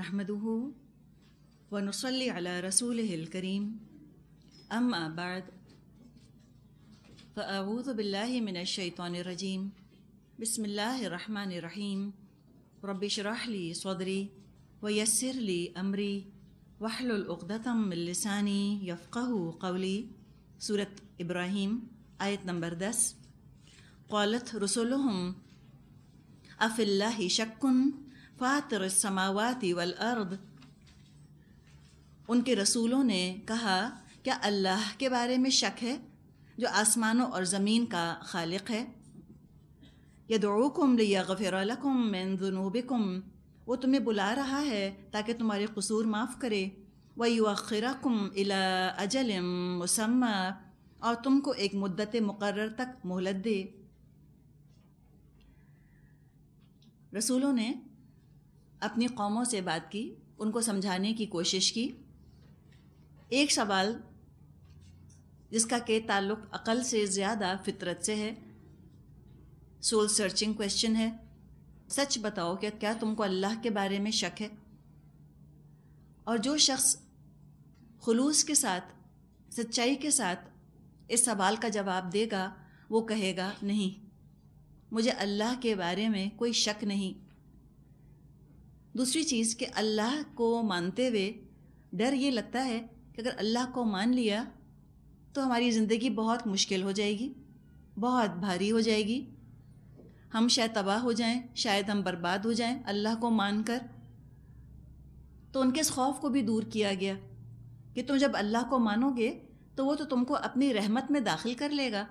نحمده ونصلي على رسوله الكريم أما بعد فأعوذ بالله من الشيطان الرجيم بسم الله الرحمن الرحيم رب اشرح لي صدري ويسر لي أمري واحلل عقدة من لساني يفقه قولي سورة إبراهيم آية نمبر 10 قالت رسلهم أفي الله شك फातर समावती वल अर्द उनके रसूलों ने कहा क्या अल्लाह के बारे में शक है जो आसमानों और ज़मीन का खालिक है यदोकुम लियागफ़िरकुम मिन जुनूबिकुम वो तुम्हें बुला रहा है ताकि तुम्हारे कसूर माफ़ करे व युखिरकुम इला अजलम मुसम्मा और तुमको एक मुद्दत मुकर तक मोहलत दे रसूलों ने अपनी कौमों से बात की उनको समझाने की कोशिश की एक सवाल जिसका के ताल्लुक अकल से ज़्यादा फितरत से है सोल सर्चिंग क्वेश्चन है सच बताओ कि क्या तुमको अल्लाह के बारे में शक है और जो शख्स खलूस के साथ सच्चाई के साथ इस सवाल का जवाब देगा वो कहेगा नहीं मुझे अल्लाह के बारे में कोई शक नहीं दूसरी चीज़ कि अल्लाह को मानते हुए डर ये लगता है कि अगर अल्लाह को मान लिया तो हमारी ज़िंदगी बहुत मुश्किल हो जाएगी बहुत भारी हो जाएगी हम शायद तबाह हो जाएं, शायद हम बर्बाद हो जाएं अल्लाह को मान कर तो उनके इस खौफ को भी दूर किया गया कि तुम जब अल्लाह को मानोगे तो वो तो तुमको अपनी रहमत में दाखिल कर लेगा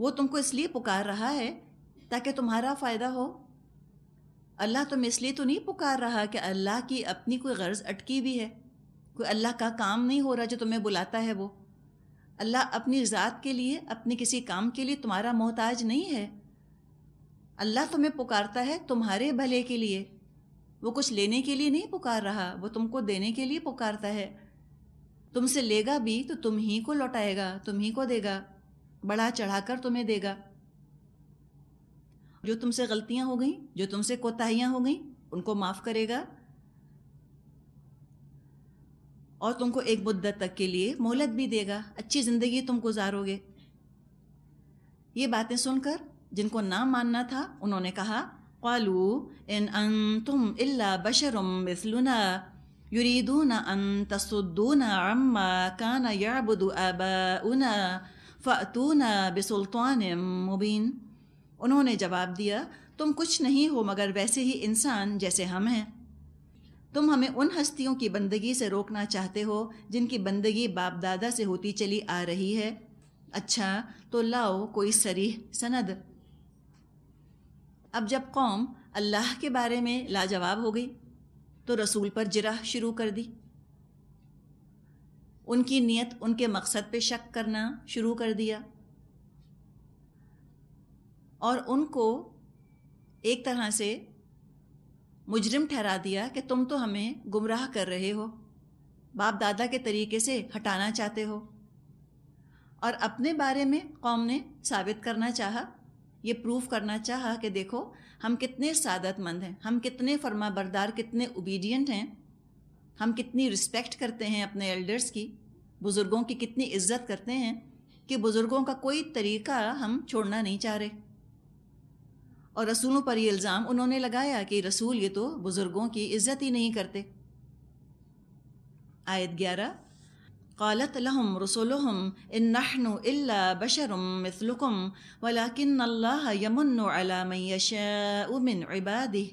वो तुमको इसलिए पुकार रहा है ताकि तुम्हारा फ़ायदा हो अल्लाह तुम तो इसलिए तो नहीं पुकार रहा कि अल्लाह की अपनी कोई गर्ज़ अटकी हुई है कोई अल्लाह का काम नहीं हो रहा जो तुम्हें बुलाता है वो अल्लाह अपनी ज़ात के लिए अपने किसी काम के लिए तुम्हारा मोहताज नहीं है अल्लाह तुम्हें पुकारता है तुम्हारे भले के लिए वो कुछ लेने के लिए नहीं पुकार रहा वो तुमको देने के लिए पुकारता है तुमसे लेगा भी तो तुम ही को लौटाएगा तुम ही को देगा बढ़ा चढ़ाकर तुम्हें देगा जो तुमसे गलतियां हो गई जो तुमसे कोताहियां हो गई उनको माफ़ करेगा और तुमको एक मुद्दत तक के लिए मोहलत भी देगा अच्छी ज़िंदगी तुम गुजारोगे ये बातें सुनकर जिनको ना मानना था उन्होंने कहा कालू इन अन तुम इल्ला बशरम मिसलुना युरीदून अन तसुद्दून अम्मा काना याबुद आबाउना फ़ातूना बिसुल्तान मुबीन उन्होंने जवाब दिया तुम कुछ नहीं हो मगर वैसे ही इंसान जैसे हम हैं तुम हमें उन हस्तियों की बंदगी से रोकना चाहते हो जिनकी बंदगी बाप दादा से होती चली आ रही है अच्छा तो लाओ कोई सरीह सनद अब जब कौम अल्लाह के बारे में लाजवाब हो गई तो रसूल पर जिरह शुरू कर दी उनकी नीयत उनके मकसद पे शक करना शुरू कर दिया और उनको एक तरह से मुजरिम ठहरा दिया कि तुम तो हमें गुमराह कर रहे हो बाप दादा के तरीके से हटाना चाहते हो और अपने बारे में कौम ने साबित करना चाहा ये प्रूफ करना चाहा कि देखो हम कितने सादतमंद हैं हम कितने फर्मा बरदार कितने ओबीडियंट हैं हम कितनी रिस्पेक्ट करते हैं अपने एल्डर्स की बुज़ुर्गों की कितनी इज्जत करते हैं कि बुज़ुर्गों का कोई तरीका हम छोड़ना नहीं चाह रहे और रसूलों पर ये इल्ज़ाम उन्होंने लगाया कि रसूल ये तो बुज़ुर्गों की इज्जत ही नहीं करते आयत ग्यारह قالت لهم رسلهم إن نحن إلا بشر مثلكم ولكن الله يمن على من يشاء من عباده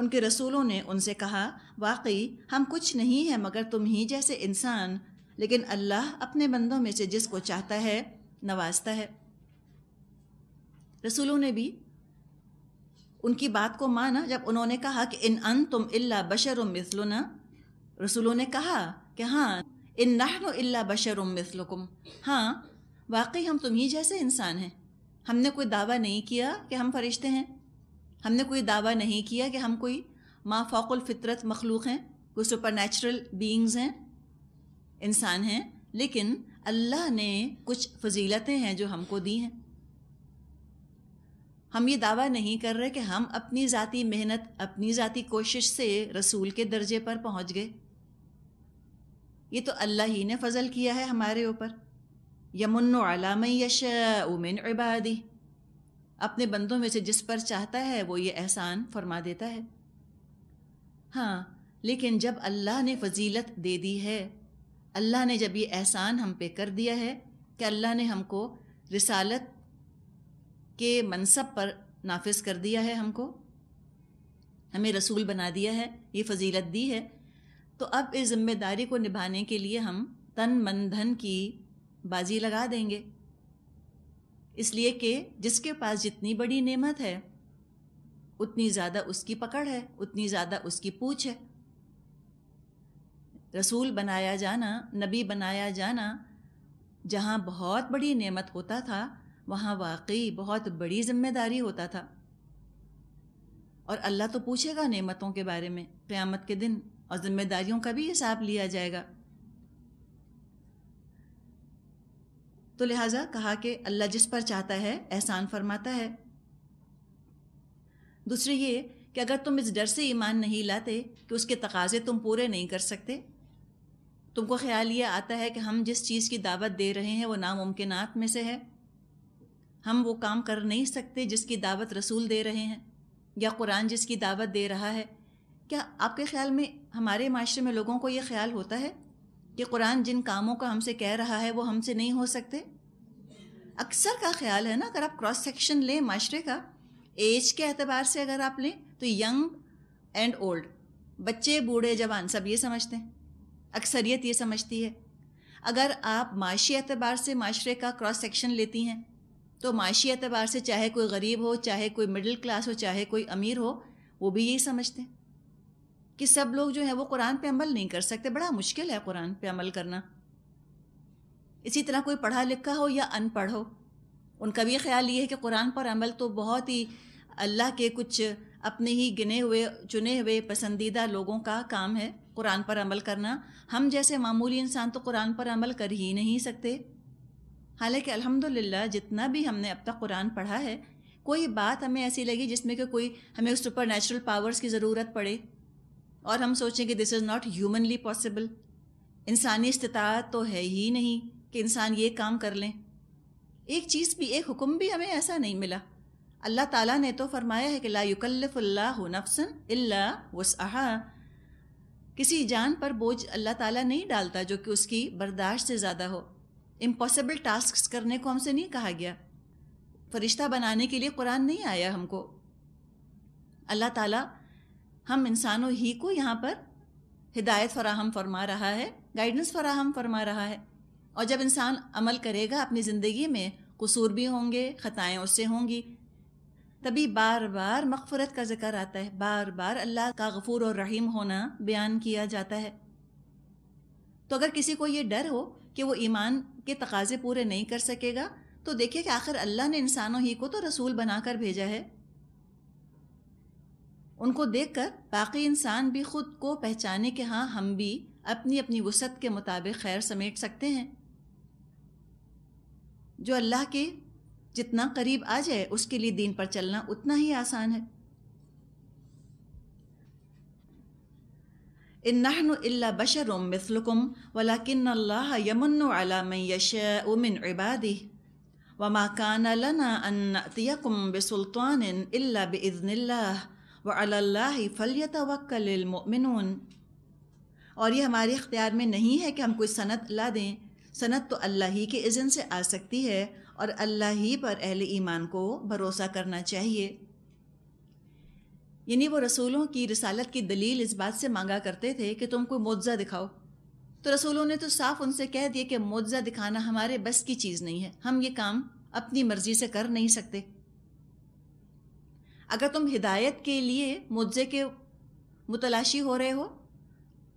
उनके रसूलों ने उनसे कहा वाकई हम कुछ नहीं हैं मगर तुम ही जैसे इंसान लेकिन अल्लाह अपने बंदों में से जिसको चाहता है नवाजता है रसूलों ने भी उनकी बात को माना जब उन्होंने कहा कि इन अन तुम इल्ला बशर मिसलुना रसूलों ने कहा कि हाँ इन नहन इल्ला बशर मिसलुकुम हाँ वाकई हम तुम ही जैसे इंसान हैं हमने कोई दावा नहीं किया कि हम फरिश्ते हैं हमने कोई दावा नहीं किया कि हम कोई माँ फ़ौकुल फितरत मखलूक हैं कोई सुपर नेचुरल बींग्स हैं इंसान हैं लेकिन अल्लाह ने कुछ फजीलतें हैं जो हमको दी हैं हम ये दावा नहीं कर रहे कि हम अपनी ज़ाती मेहनत अपनी ज़ाती कोशिश से रसूल के दर्जे पर पहुंच गए ये तो अल्लाह ही ने फजल किया है हमारे ऊपर यमुन आलाम यश उमिन इबादी अपने बंदों में से जिस पर चाहता है वो ये एहसान फरमा देता है हाँ लेकिन जब अल्लाह ने फजीलत दे दी है अल्लाह ने जब ये एहसान हम पे कर दिया है कि अल्लाह ने हमको रिसालत के मनसब पर नाफिज कर दिया है हमको हमें रसूल बना दिया है ये फजीलत दी है तो अब इस ज़िम्मेदारी को निभाने के लिए हम तन मन धन की बाजी लगा देंगे इसलिए कि जिसके पास जितनी बड़ी नेमत है उतनी ज़्यादा उसकी पकड़ है उतनी ज़्यादा उसकी पूछ है रसूल बनाया जाना नबी बनाया जाना जहाँ बहुत बड़ी नेमत होता था वहाँ वाकई बहुत बड़ी जिम्मेदारी होता था और अल्लाह तो पूछेगा नेमतों के बारे में क़्यामत के दिन और ज़िम्मेदारियों का भी हिसाब लिया जाएगा तो लिहाजा कहा कि अल्लाह जिस पर चाहता है एहसान फरमाता है दूसरी ये कि अगर तुम इस डर से ईमान नहीं लाते कि उसके तकाजे तुम पूरे नहीं कर सकते तुमको ख्याल ये आता है कि हम जिस चीज़ की दावत दे रहे हैं वो नामुमकिनात में से है हम वो काम कर नहीं सकते जिसकी दावत रसूल दे रहे हैं या कुरान जिसकी दावत दे रहा है क्या आपके ख्याल में हमारे माशरे में लोगों को ये ख्याल होता है कि कुरान जिन कामों का हमसे कह रहा है वो हमसे नहीं हो सकते अक्सर का ख्याल है ना अगर आप क्रॉस सेक्शन लें माशरे का एज के अतबार से अगर आप लें तो यंग एंड ओल्ड बच्चे बूढ़े जवान सब ये समझते हैं अक्सरियत ये समझती है अगर आप माशी एतबार से माशरे का क्रॉस सेक्शन लेती हैं तो माशी एतबार से चाहे कोई गरीब हो चाहे कोई मिडिल क्लास हो चाहे कोई अमीर हो वो भी यही समझते हैं कि सब लोग जो है वो कुरान पे अमल नहीं कर सकते बड़ा मुश्किल है कुरान पे अमल करना इसी तरह कोई पढ़ा लिखा हो या अनपढ़ हो उनका भी ख्याल ये है कि कुरान पर अमल तो बहुत ही अल्लाह के कुछ अपने ही गिने हुए चुने हुए पसंदीदा लोगों का काम है कुरान पर अमल करना हम जैसे मामूली इंसान तो कुरान पर अमल कर ही नहीं सकते हालांकि अल्हम्दुलिल्लाह जितना भी हमने अब तक कुरान पढ़ा है कोई बात हमें ऐसी लगी जिसमें कि कोई हमें सुपर नेचुरल पावर्स की ज़रूरत पड़े और हम सोचें कि this is not humanly possible इंसानी इस्तात तो है ही नहीं कि इंसान ये काम कर लें एक चीज़ भी एक हुक्म भी हमें ऐसा नहीं मिला अल्लाह ताला ने तो फरमाया है कि ला युकल्लफुल्ला नफसन इल्ला वसहा किसी जान पर बोझ अल्लाह ताला नहीं डालता जो कि उसकी बर्दाश्त से ज़्यादा हो इम्पॉसिबल टास्क करने को हमसे नहीं कहा गया फरिश्ता बनाने के लिए कुरान नहीं आया हमको अल्लाह ताला हम इंसानों ही को यहाँ पर हिदायत फराहम फरमा रहा है गाइडेंस फराहम फरमा रहा है और जब इंसान अमल करेगा अपनी ज़िंदगी में कसूर भी होंगे ख़ताएँ उससे होंगी तभी बार बार मकफ़रत का जिक्र आता है बार बार अल्लाह का गफूर और रहीम होना बयान किया जाता है तो अगर किसी को ये डर हो कि वो ईमान के तकाजे पूरे नहीं कर सकेगा तो देखिए कि आखिर अल्लाह ने इंसानों ही को तो रसूल बनाकर भेजा है उनको देखकर बाकी इंसान भी खुद को पहचाने के हाँ हम भी अपनी अपनी वसत के मुताबिक खैर समेट सकते हैं जो अल्लाह के जितना करीब आ जाए उसके लिए दीन पर चलना उतना ही आसान है इन नहनु इल्ला बशर मिसलकुम वलाकिन अल्लाह यमन अला मन यशा मिन इबादी वमा कान लना अन नतियकुम बिसुल्तान इल्ला बिइज़्निल्लाह व अल्लाह फलयतवक्कलिल मुमिनून और ये हमारे इख्तियार में नहीं है कि हम कोई सनत ला दें सनत तो अल्लाह ही के इज़न से आ सकती है और अल्लाह ही पर अहल ईमान को भरोसा करना चाहिए यानी वो रसूलों की रसालत की दलील इस बात से मांगा करते थे कि तुम कोई मुआवजा दिखाओ तो रसूलों ने तो साफ उनसे कह दिया कि मुआवजा दिखाना हमारे बस की चीज़ नहीं है हम ये काम अपनी मर्जी से कर नहीं सकते अगर तुम हिदायत के लिए मुआवजे के मुतलाशी हो रहे हो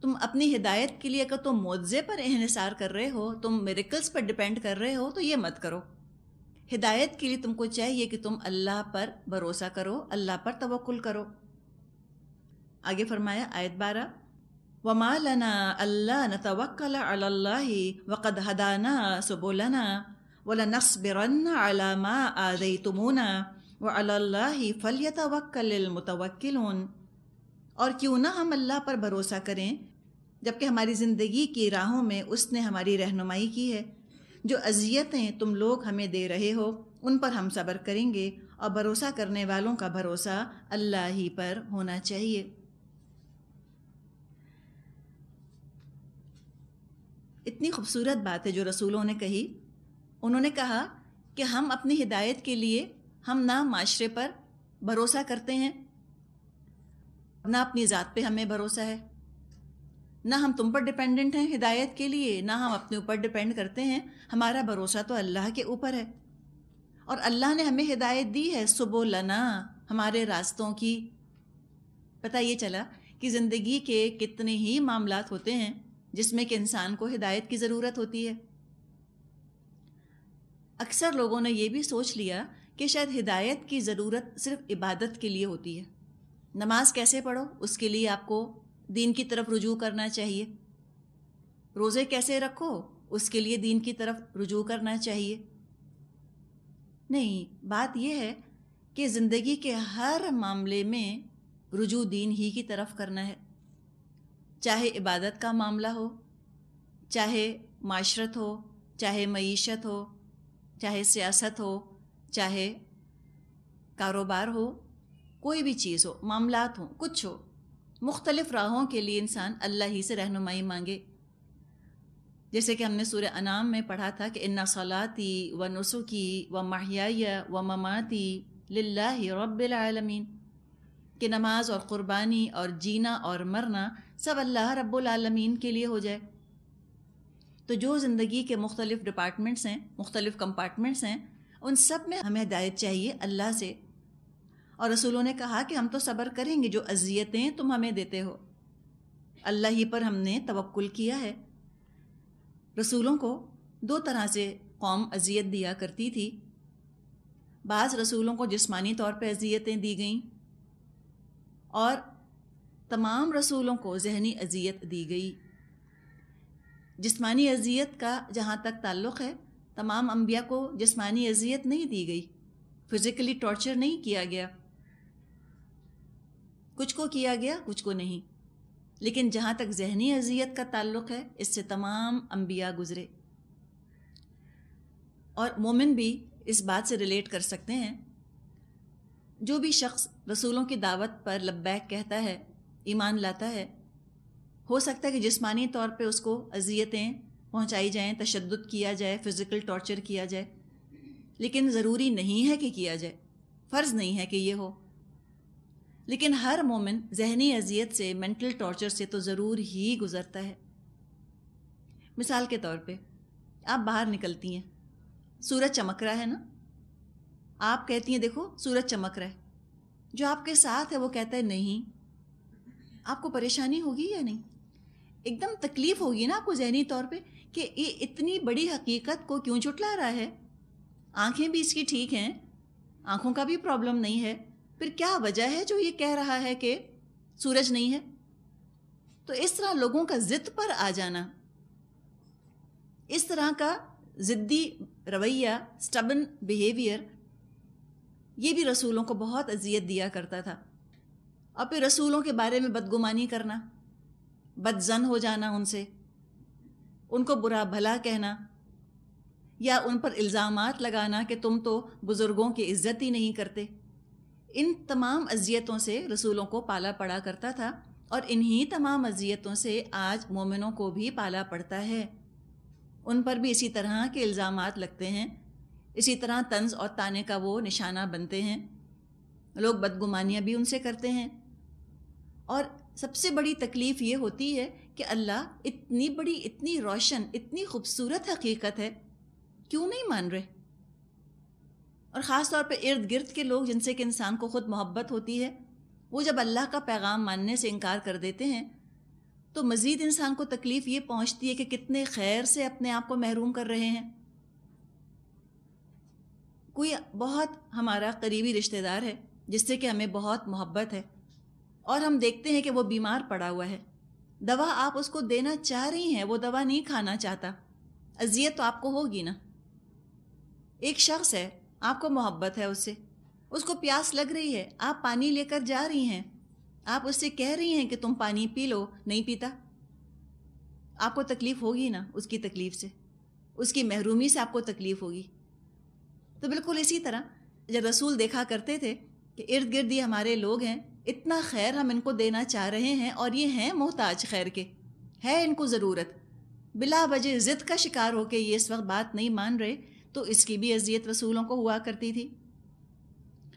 तुम अपनी हिदायत के लिए अगर तुम मुआवजे पर इहसार कर रहे हो तुम मेरिकल्स पर डिपेंड कर रहे हो तो ये मत करो हिदायत के लिए तुमको चाहिए कि तुम अल्लाह पर भरोसा करो अल्लाह पर तवक्ल करो आगे फरमाया आयत बारह वमा लना अल्ला वक़द हदाना सुबुलना ولنصبرن على ما آذيتمونا व الله فليتوكل المتوكلون और क्यों ना हम अल्लाह पर भरोसा करें जबकि हमारी ज़िंदगी की राहों में उसने हमारी रहनुमाई की है जो अजियतें तुम लोग हमें दे रहे हो उन पर हम सब्र करेंगे और भरोसा करने वालों का भरोसा अल्लाह ही पर होना चाहिए इतनी खूबसूरत बात है जो रसूलों ने कही उन्होंने कहा कि हम अपनी हिदायत के लिए हम ना माशरे पर भरोसा करते हैं ना अपनी ज़ात पे हमें भरोसा है ना हम तुम पर डिपेंडेंट हैं हिदायत के लिए ना हम अपने ऊपर डिपेंड करते हैं हमारा भरोसा तो अल्लाह के ऊपर है और अल्लाह ने हमें हिदायत दी है सुबह लना हमारे रास्तों की पता ये चला कि ज़िंदगी के कितने ही मामला होते हैं जिसमें कि इंसान को हिदायत की ज़रूरत होती है अक्सर लोगों ने यह भी सोच लिया कि शायद हिदायत की ज़रूरत सिर्फ इबादत के लिए होती है नमाज कैसे पढ़ो उसके लिए आपको दीन की तरफ रुजू करना चाहिए रोज़े कैसे रखो उसके लिए दीन की तरफ रुजू करना चाहिए नहीं बात यह है कि ज़िंदगी के हर मामले में रुजू दीन ही की तरफ करना है चाहे इबादत का मामला हो चाहे माशरत हो चाहे मीशत हो चाहे सियासत हो चाहे कारोबार हो कोई भी चीज़ हो मामलात हों कुछ हो मुख्तलिफ़ राहों के लिए इंसान अल्लाह ही से रहनुमाई मांगे जैसे कि हमने सूर्य अनाम में पढ़ा था कि इन्ना सलाती व नसुकी व माहिया व ममाती लाही रबालमीन कि नमाज और क़ुरबानी और जीना और मरना सब अल्लाह रब्बुलमीन के लिए हो जाए तो जो ज़िंदगी के मुख्तलिफ़ डिपार्टमेंट्स हैं मुख्तलिफ़ कंपार्टमेंट्स हैं उन सब में हमें हदायत चाहिए अल्लाह से और रसूलों ने कहा कि हम तो सब्र करेंगे जो अजियतें तुम हमें देते हो अल्लाह ही पर हमने तवक्ल किया है रसूलों को दो तरह से कौम अजियत दिया करती थी बाज़ रसूलों को जिस्मानी तौर पर अजियतें दी गईं और तमाम रसूलों को जहनी अजियत दी गई जिस्मानी अजियत का जहाँ तक ताल्लुक़ है तमाम अम्बिया को जिस्मानी अजियत नहीं दी गई फिज़िकली टॉर्चर नहीं किया गया कुछ को किया गया कुछ को नहीं लेकिन जहाँ तक जहनी अजियत का ताल्लुक़ है इससे तमाम अम्बिया गुज़रे और मोमिन भी इस बात से रिलेट कर सकते हैं जो भी शख्स रसूलों की दावत पर लब्बैक कहता है ईमान लाता है हो सकता है कि जिस्मानी तौर पे उसको अजियतें पहुंचाई जाएं तशद किया जाए फ़िज़िकल टॉर्चर किया जाए लेकिन ज़रूरी नहीं है कि किया जाए फ़र्ज़ नहीं है कि ये हो लेकिन हर मोमिन जहनी अजियत से मेंटल टॉर्चर से तो ज़रूर ही गुज़रता है मिसाल के तौर पे आप बाहर निकलती हैं सूरज चमक रहा है ना आप कहती हैं देखो सूरज चमक रहा है जो आपके साथ है वो कहता है नहीं आपको परेशानी होगी या नहीं एकदम तकलीफ होगी ना आपको जहनी तौर पे कि ये इतनी बड़ी हकीकत को क्यों चुटला रहा है आंखें भी इसकी ठीक हैं आंखों का भी प्रॉब्लम नहीं है फिर क्या वजह है जो ये कह रहा है कि सूरज नहीं है तो इस तरह लोगों का ज़िद पर आ जाना इस तरह का ज़िद्दी रवैया स्टबन बिहेवियर ये भी रसूलों को बहुत अजियत दिया करता था और फिर रसूलों के बारे में बदगुमानी करना बदजन हो जाना उनसे उनको बुरा भला कहना या उन पर इल्ज़ाम लगाना कि तुम तो बुज़ुर्गों की इज्जत ही नहीं करते इन तमाम अजियतों से रसूलों को पाला पड़ा करता था और इन्हीं तमाम अजियतों से आज मोमिनों को भी पाला पड़ता है उन पर भी इसी तरह के इल्ज़ाम लगते हैं इसी तरह तंज और ताने का वो निशाना बनते हैं लोग बदगुमानियाँ भी उनसे करते हैं और सबसे बड़ी तकलीफ़ ये होती है कि अल्लाह इतनी बड़ी इतनी रोशन इतनी खूबसूरत हकीकत है क्यों नहीं मान रहे और ख़ास तौर पर इर्द गिर्द के लोग जिनसे कि इंसान को ख़ुद मोहब्बत होती है वो जब अल्लाह का पैगाम मानने से इनकार कर देते हैं तो मज़ीद इंसान को तकलीफ़ ये पहुँचती है कि कितने खैर से अपने आप को महरूम कर रहे हैं कोई बहुत हमारा करीबी रिश्तेदार है जिससे कि हमें बहुत मोहब्बत है और हम देखते हैं कि वो बीमार पड़ा हुआ है दवा आप उसको देना चाह रही हैं वो दवा नहीं खाना चाहता अजियत तो आपको होगी ना एक शख्स है आपको मोहब्बत है उससे उसको प्यास लग रही है आप पानी लेकर जा रही हैं आप उससे कह रही हैं कि तुम पानी पी लो नहीं पीता आपको तकलीफ़ होगी ना उसकी तकलीफ़ से उसकी महरूमी से आपको तकलीफ़ होगी तो बिल्कुल इसी तरह जब रसूल देखा करते थे कि इर्द गिर्द ये हमारे लोग हैं इतना खैर हम इनको देना चाह रहे हैं और ये हैं मोहताज खैर के है इनको ज़रूरत बिला वजह ज़िद का शिकार होकर ये इस वक्त बात नहीं मान रहे तो इसकी भी अजियत रसूलों को हुआ करती थी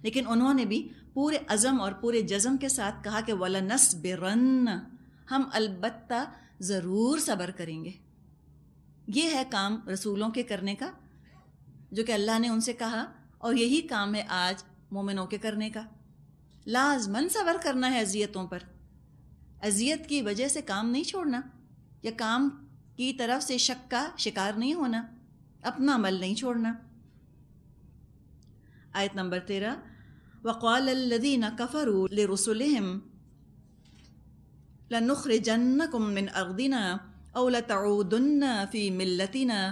लेकिन उन्होंने भी पूरे अज़म और पूरे जज़म के साथ कहा कि वलनस नस बिरन हम अलबत्ता ज़रूर सब्र करेंगे ये है काम रसूलों के करने का जो कि अल्लाह ने उनसे कहा और यही काम है आज मोमिनों के करने का लाजमन सबर करना है अजियतों पर अजियत की वजह से काम नहीं छोड़ना या काम की तरफ से शक का शिकार नहीं होना अपना अमल नहीं छोड़ना आयत नंबर तेरह वक़ालदीन कफ़र रसुलहम लनुखर जन्न कुमिन अगदीना औलतउदन्ना फ़ी मिल्लतीना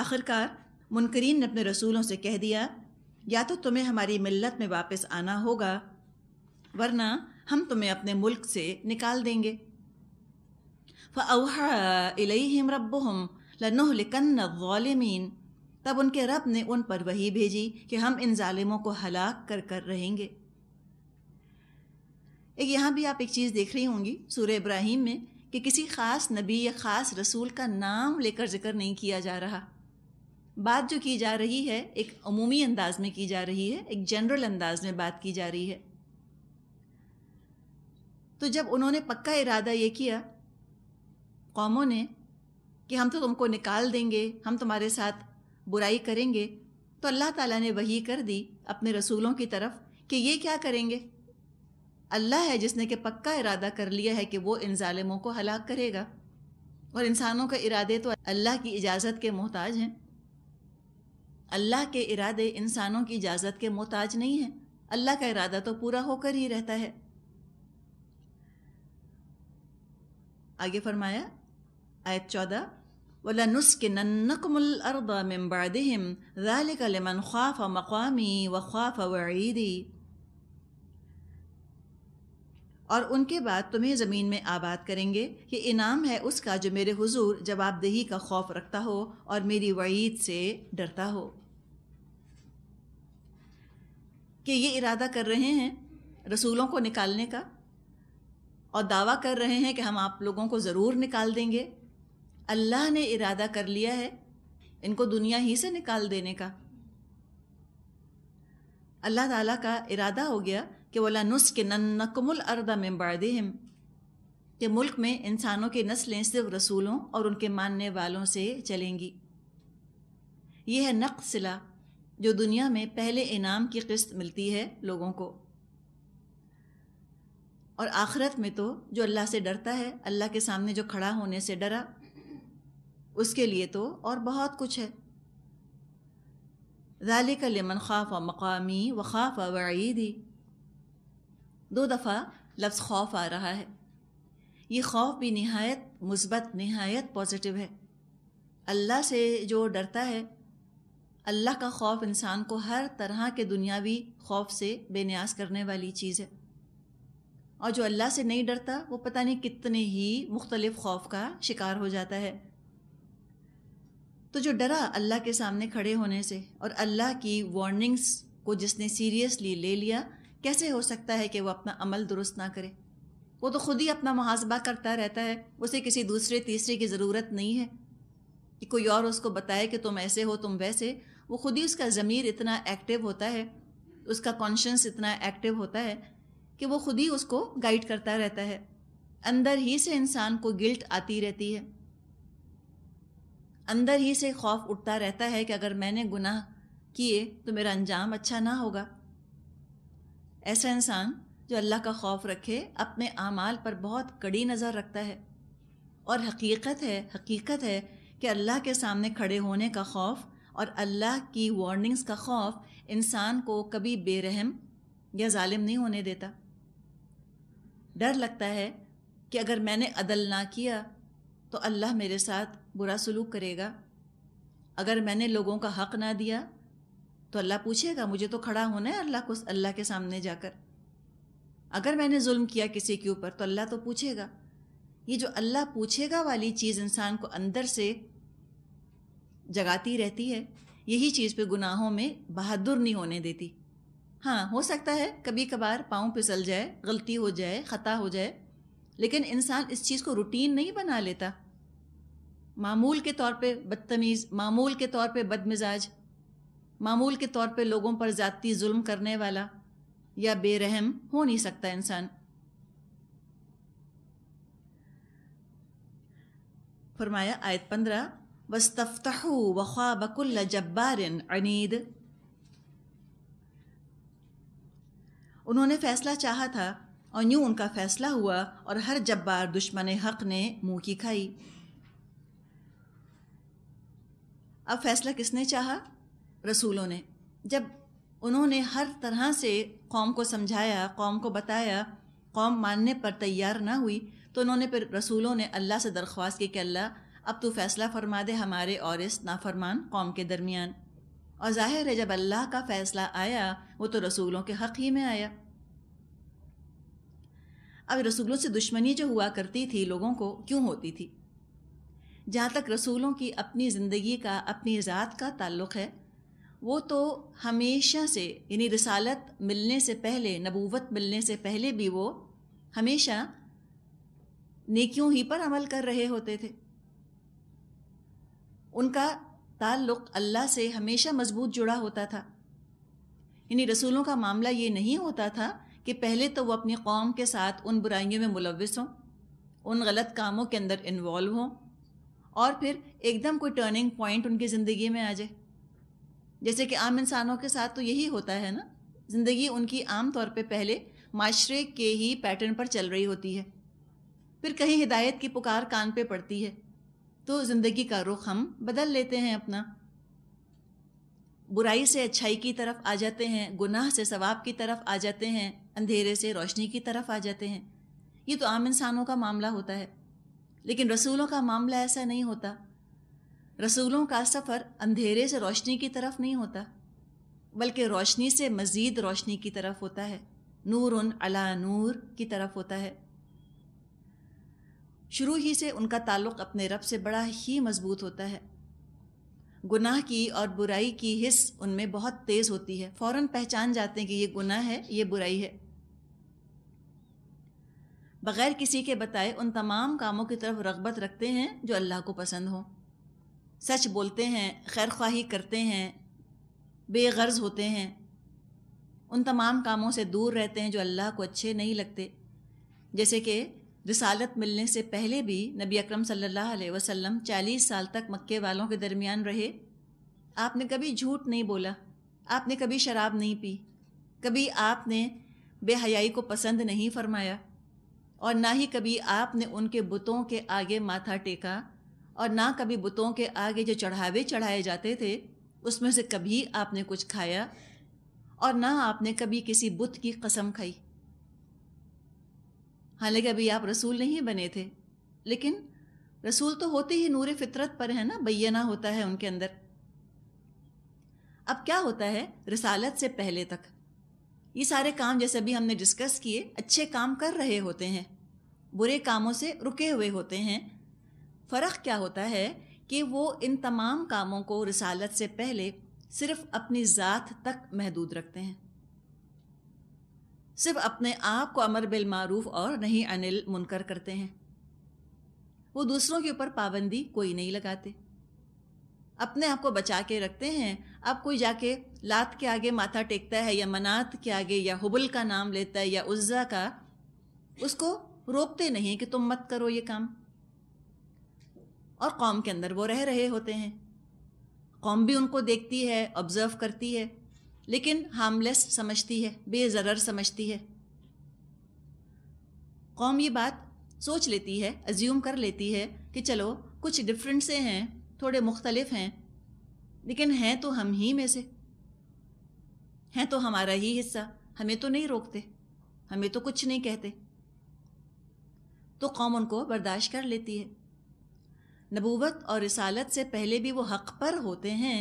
आखिरकार मुनकरीन ने अपने रसूलों से कह दिया या तो तुम्हें हमारी मिल्लत में वापस आना होगा वरना हम तुम्हें अपने मुल्क से निकाल देंगे फ़लम रब हम तब उनके रब ने उन पर वही भेजी कि हम इन ालिमों को हलाक कर कर रहेंगे एक यहाँ भी आप एक चीज़ देख रही होंगी सूर इब्राहिम में कि किसी ख़ास नबी या ख़ास रसूल का नाम लेकर जिक्र नहीं किया जा रहा बात जो की जा रही है एक अमूमी अंदाज में की जा रही है एक जनरल अंदाज में बात की जा रही है तो जब उन्होंने पक्का इरादा ये किया कौमों ने कि हम तो तुमको निकाल देंगे हम तुम्हारे साथ बुराई करेंगे तो अल्लाह ताला ने वही कर दी अपने रसूलों की तरफ कि ये क्या करेंगे अल्लाह है जिसने कि पक्का इरादा कर लिया है कि वो इन ालमों को हलाक करेगा और इंसानों के इरादे तो अल्लाह की इजाज़त के मोहताज हैं अल्लाह के इरादे इंसानों की इजाज़त के मोहताज नहीं हैं अल्लाह का इरादा तो पूरा होकर ही रहता है आगे फरमाया आयत चौदह वला नुस्किनकुमलरदा मिम्बादहिम ख्वाफ मकामी व ख्वाफ वईदी और उनके बाद तुम्हें ज़मीन में आबाद करेंगे ये इनाम है उसका जो मेरे हुजूर जवाबदेही का खौफ रखता हो और मेरी वईद से डरता हो कि ये इरादा कर रहे हैं रसूलों को निकालने का और दावा कर रहे हैं कि हम आप लोगों को ज़रूर निकाल देंगे अल्लाह ने इरादा कर लिया है इनको दुनिया ही से निकाल देने का अल्लाह ताला का इरादा हो गया कि वला नुस्क नन्नकमुल अरदा में हिम के मुल्क में इंसानों की नस्लें सिर्फ रसूलों और उनके मानने वालों से चलेंगी यह है नक्सिला जो दुनिया में पहले इनाम की किस्त मिलती है लोगों को और आखिरत में तो जो अल्लाह से डरता है अल्लाह के सामने जो खड़ा होने से डरा उसके लिए तो और बहुत कुछ है ज़ालिक लेमन ख़ाफ मकामी व ख़ाफ वईदी दो दफ़ा लफ्ज़ खौफ आ रहा है ये खौफ भी नहायत मुस्बत नहायत पॉजिटिव है अल्लाह से जो डरता है अल्लाह का खौफ इंसान को हर तरह के दुनियावी खौफ से बेन्यास करने वाली चीज़ है और जो अल्लाह से नहीं डरता वो पता नहीं कितने ही मुख्तलिफ़ खौफ का शिकार हो जाता है तो जो डरा अल्लाह के सामने खड़े होने से और अल्लाह की वार्निंग्स को जिसने सीरियसली ले लिया कैसे हो सकता है कि वो अपना अमल दुरुस्त ना करे वो तो खुद ही अपना मुहासबा करता रहता है उसे किसी दूसरे तीसरे की ज़रूरत नहीं है कि कोई और उसको बताए कि तुम ऐसे हो तुम वैसे वो खुद ही उसका ज़मीर इतना एक्टिव होता है उसका कॉन्शंस इतना एक्टिव होता है कि वो खुद ही उसको गाइड करता रहता है अंदर ही से इंसान को गिल्ट आती रहती है अंदर ही से खौफ उठता रहता है कि अगर मैंने गुनाह किए तो मेरा अंजाम अच्छा ना होगा ऐसा इंसान जो अल्लाह का खौफ रखे अपने आमाल पर बहुत कड़ी नज़र रखता है और हकीकत है हकीकत है कि अल्लाह के सामने खड़े होने का खौफ और अल्लाह की वार्निंग्स का खौफ इंसान को कभी बेरहम या जालिम नहीं होने देता डर लगता है कि अगर मैंने अदल ना किया तो अल्लाह मेरे साथ बुरा सलूक करेगा अगर मैंने लोगों का हक़ ना दिया तो अल्लाह पूछेगा मुझे तो खड़ा होना है अल्लाह को अल्लाह के सामने जाकर अगर मैंने जुल्म किया किसी के ऊपर तो अल्लाह तो पूछेगा ये जो अल्लाह पूछेगा वाली चीज़ इंसान को अंदर से जगाती रहती है यही चीज़ पे गुनाहों में बहादुर नहीं होने देती हाँ हो सकता है कभी कभार पाँव फिसल जाए गलती हो जाए ख़ता हो जाए लेकिन इंसान इस चीज़ को रूटीन नहीं बना लेता मामूल के तौर पे बदतमीज़ मामूल के तौर पे बदमिजाज मामूल के तौर पे लोगों पर ज़ाती जुल्म करने वाला या बेरहम हो नहीं सकता इंसान फरमाया आयत पंद्रह वस्तफ़तहू वख्वाब कुल्ल जब्बारिन अनीद उन्होंने फ़ैसला चाहा था और यूं उनका फ़ैसला हुआ और हर जब्बार दुश्मन हक़ ने मुँह की खाई अब फ़ैसला किसने चाहा रसूलों ने जब उन्होंने हर तरह से कौम को समझाया कौम को बताया कौम मानने पर तैयार ना हुई तो उन्होंने फिर रसूलों ने अल्लाह से दरख्वास्त की कि अल्लाह अब तो फैसला फरमा दे हमारे और इस नाफरमान कौम के दरमियान और ज़ाहिर है जब अल्लाह का फ़ैसला आया वो तो रसूलों के हक़ ही में आया अब रसूलों से दुश्मनी जो हुआ करती थी लोगों को क्यों होती थी जहाँ तक रसूलों की अपनी ज़िंदगी का अपनी ज़ात का ताल्लुक़ है वो तो हमेशा से यानी रसालत मिलने से पहले नबूवत मिलने से पहले भी वो हमेशा नेकियों ही पर अमल कर रहे होते थे उनका ताल्लुक़ अल्लाह से हमेशा मजबूत जुड़ा होता था यानी रसूलों का मामला ये नहीं होता था कि पहले तो वो अपनी कौम के साथ उन बुराइयों में मुलविस हों उन गलत कामों के अंदर इन्वॉल्व हों और फिर एकदम कोई टर्निंग पॉइंट उनकी ज़िंदगी में आ जाए जैसे कि आम इंसानों के साथ तो यही होता है ना ज़िंदगी उनकी आम तौर पे पहले माशरे के ही पैटर्न पर चल रही होती है फिर कहीं हिदायत की पुकार कान पे पड़ती है तो ज़िंदगी का रुख हम बदल लेते हैं अपना बुराई से अच्छाई की तरफ आ जाते हैं गुनाह से सवाब की तरफ आ जाते हैं अंधेरे से रोशनी की तरफ आ जाते हैं ये तो आम इंसानों का मामला होता है लेकिन रसूलों का मामला ऐसा नहीं होता रसूलों का सफ़र अंधेरे से रोशनी की तरफ नहीं होता बल्कि रोशनी से मज़ीद रोशनी की तरफ होता है नूर अला नूर की तरफ होता है शुरू ही से उनका ताल्लुक़ अपने रब से बड़ा ही मज़बूत होता है गुनाह की और बुराई की हिस्स उनमें बहुत तेज़ होती है फ़ौर पहचान जाते हैं कि ये गुनाह है ये बुराई है बग़ैर किसी के बताए उन तमाम कामों की तरफ रगबत रखते हैं जो अल्लाह को पसंद हों सच बोलते हैं खैर ख्वाही करते हैं बेगर्ज होते हैं उन तमाम कामों से दूर रहते हैं जो अल्लाह को अच्छे नहीं लगते जैसे कि रसालत मिलने से पहले भी नबी अक्रम सल्लल्लाहु अलैहि वसल्लम साल तक मक्के वालों के दरमियान रहे आपने कभी झूठ नहीं बोला आपने कभी शराब नहीं पी कभी आपने बेहयाई को पसंद नहीं फरमाया और ना ही कभी आपने उनके बुतों के आगे माथा टेका और ना कभी बुतों के आगे जो चढ़ावे चढ़ाए जाते थे उसमें से कभी आपने कुछ खाया और ना आपने कभी किसी बुत की कसम खाई हालांकि अभी आप रसूल नहीं बने थे लेकिन रसूल तो होते ही नूर फितरत पर है ना बैना होता है उनके अंदर अब क्या होता है रसालत से पहले तक ये सारे काम जैसे अभी हमने डिस्कस किए अच्छे काम कर रहे होते हैं बुरे कामों से रुके हुए होते हैं फ़र्क क्या होता है कि वो इन तमाम कामों को रसालत से पहले सिर्फ अपनी ज़ात तक महदूद रखते हैं सिर्फ अपने आप को अमर बिल मारूफ और नहीं अनिल मुनकर करते हैं वो दूसरों के ऊपर पाबंदी कोई नहीं लगाते अपने आप को बचा के रखते हैं अब कोई जाके लात के आगे माथा टेकता है या मनात के आगे या हुबल का नाम लेता है या उज्जा का उसको रोकते नहीं कि तुम मत करो ये काम और कौम के अंदर वो रह रहे होते हैं कौम भी उनको देखती है ऑब्ज़र्व करती है लेकिन हार्मलेस समझती है बेज़र समझती है कौम ये बात सोच लेती है अज्यूम कर लेती है कि चलो कुछ डिफरेंट से हैं थोड़े मुख्तलिफ हैं लेकिन हैं तो हम ही में से हैं तो हमारा ही हिस्सा हमें तो नहीं रोकते हमें तो कुछ नहीं कहते तो कौम उनको बर्दाश्त कर लेती है नबूवत और रिसालत से पहले भी वो हक पर होते हैं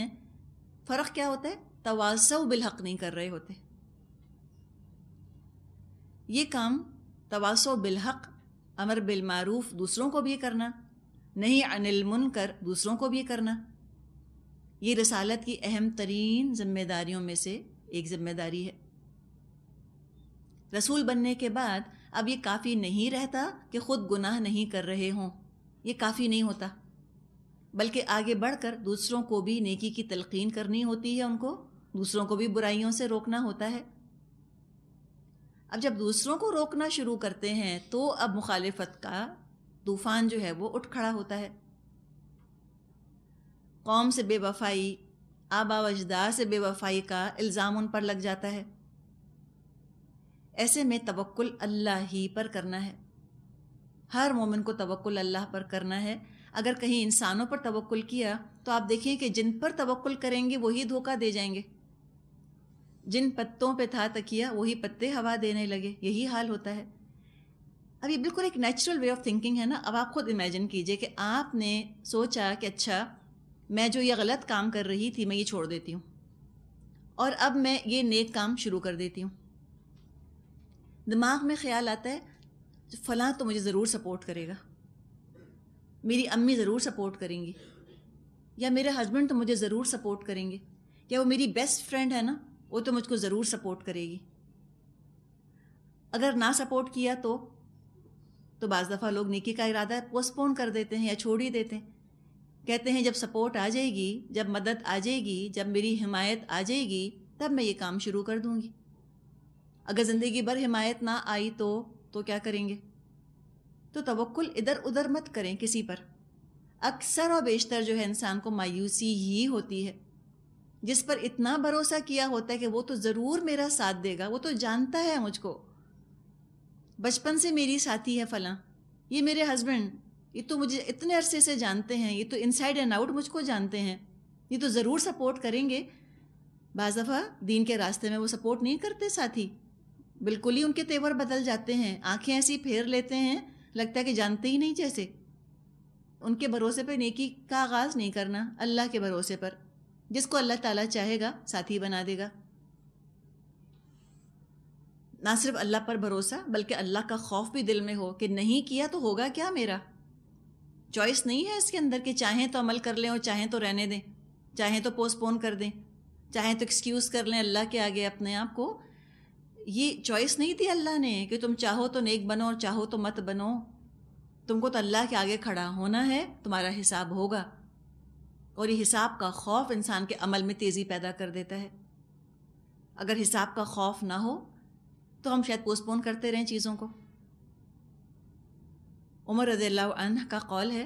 फ़र्क क्या होता है तवासव बिलहक नहीं कर रहे होते ये काम तवासो बिलहक अमर बिलमारूफ दूसरों को भी करना नहीं अनिल मुनकर दूसरों को भी करना ये रसालत की अहम तरीन जिम्मेदारियों में से एक जिम्मेदारी है रसूल बनने के बाद अब ये काफ़ी नहीं रहता कि ख़ुद गुनाह नहीं कर रहे हों ये काफ़ी नहीं होता बल्कि आगे बढ़कर दूसरों को भी नेकी की तलकीन करनी होती है उनको दूसरों को भी बुराइयों से रोकना होता है अब जब दूसरों को रोकना शुरू करते हैं तो अब मुखालफत का तूफ़ान जो है वो उठ खड़ा होता है कौम से बेवफाई आबा वजदा से बेवफाई का इल्ज़ाम उन पर लग जाता है ऐसे में तवक्ल अल्लाह ही पर करना है हर मोमिन को तवक्ल अल्लाह पर करना है अगर कहीं इंसानों पर तवक्ल किया तो आप देखिए कि जिन पर तवक्ल करेंगे वही धोखा दे जाएंगे जिन पत्तों पे था तकिया वही पत्ते हवा देने लगे यही हाल होता है अब ये बिल्कुल एक नेचुरल वे ऑफ थिंकिंग है ना अब आप खुद इमेजिन कीजिए कि आपने सोचा कि अच्छा मैं जो ये गलत काम कर रही थी मैं ये छोड़ देती हूँ और अब मैं ये नेक काम शुरू कर देती हूँ दिमाग में ख्याल आता है फलां तो मुझे ज़रूर सपोर्ट करेगा मेरी अम्मी ज़रूर सपोर्ट करेंगी या मेरे हस्बैंड तो मुझे ज़रूर सपोर्ट करेंगे या वो मेरी बेस्ट फ्रेंड है ना वो तो मुझको ज़रूर सपोर्ट करेगी अगर ना सपोर्ट किया तो तो बाज़ दफ़ा लोग निकी का इरादा पोस्टपोन कर देते हैं या छोड़ ही देते हैं कहते हैं जब सपोर्ट आ जाएगी जब मदद आ जाएगी जब मेरी हिमायत आ जाएगी तब मैं ये काम शुरू कर दूँगी अगर ज़िंदगी भर हिमायत ना आई तो तो क्या करेंगे तो तवक्ल इधर उधर मत करें किसी पर अक्सर और बेशतर जो है इंसान को मायूसी ही होती है जिस पर इतना भरोसा किया होता है कि वो तो ज़रूर मेरा साथ देगा वो तो जानता है मुझको बचपन से मेरी साथी है फला ये मेरे हस्बैंड ये तो मुझे इतने अरसे से जानते हैं ये तो इनसाइड एंड आउट मुझको जानते हैं ये तो ज़रूर सपोर्ट करेंगे बाज़ दफ़ा दीन के रास्ते में वो सपोर्ट नहीं करते साथी बिल्कुल ही उनके तेवर बदल जाते हैं आंखें ऐसी फेर लेते हैं लगता है कि जानते ही नहीं जैसे उनके भरोसे पर नेकी का आगाज़ नहीं करना अल्लाह के भरोसे पर जिसको अल्लाह ताला चाहेगा साथी बना देगा ना सिर्फ अल्लाह पर भरोसा बल्कि अल्लाह का खौफ भी दिल में हो कि नहीं किया तो होगा क्या मेरा चॉइस नहीं है इसके अंदर कि चाहें तो अमल कर लें और चाहें तो रहने दें चाहें तो पोस्टपोन कर दें चाहें तो एक्सक्यूज़ कर लें अल्लाह के आगे अपने आप को ये चॉइस नहीं थी अल्लाह ने कि तुम चाहो तो नेक बनो और चाहो तो मत बनो तुमको तो अल्लाह के आगे खड़ा होना है तुम्हारा हिसाब होगा और ये हिसाब का खौफ इंसान के अमल में तेज़ी पैदा कर देता है अगर हिसाब का खौफ ना हो तो हम शायद पोस्टपोन करते रहें चीज़ों को उमर रज़ी का कौल है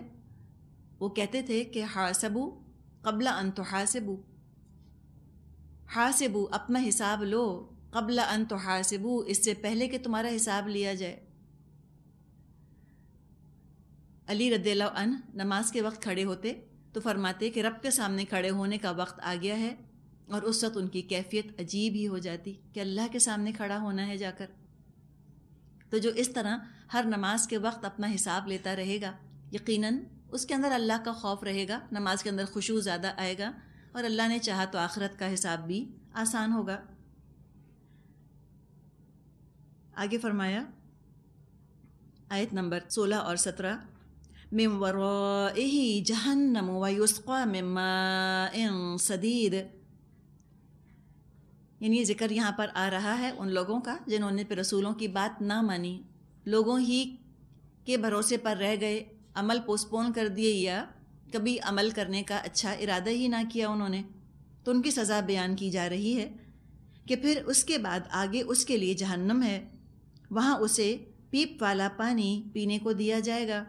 वो कहते थे कि हासबू कबला अन तो हासबू हासबू अपना हिसाब लो कबला अन तो हासबू इससे पहले कि तुम्हारा हिसाब लिया जाए अली रदील्ला नमाज के वक्त खड़े होते तो फरमाते कि रब के सामने खड़े होने का वक्त आ गया है और उस वक्त उनकी कैफियत अजीब ही हो जाती कि अल्लाह के सामने खड़ा होना है जाकर तो जो इस तरह हर नमाज के वक्त अपना हिसाब लेता रहेगा यकीनन उसके अंदर अल्लाह का खौफ रहेगा नमाज के अंदर खुशबू ज़्यादा आएगा और अल्लाह ने चाहा तो आखिरत का हिसाब भी आसान होगा आगे फरमाया आयत नंबर सोलह और सत्रह من ورائه جهنم ويسقى من ماء सदीर यानी जिक्र यहाँ पर आ रहा है उन लोगों का जिन्होंने फिर रसूलों की बात ना मानी लोगों ही के भरोसे पर रह गए अमल पोस्टपोन कर दिए या कभी अमल करने का अच्छा इरादा ही ना किया उन्होंने तो उनकी सज़ा बयान की जा रही है कि फिर उसके बाद आगे उसके लिए जहन्नम है वहाँ उसे पीप वाला पानी पीने को दिया जाएगा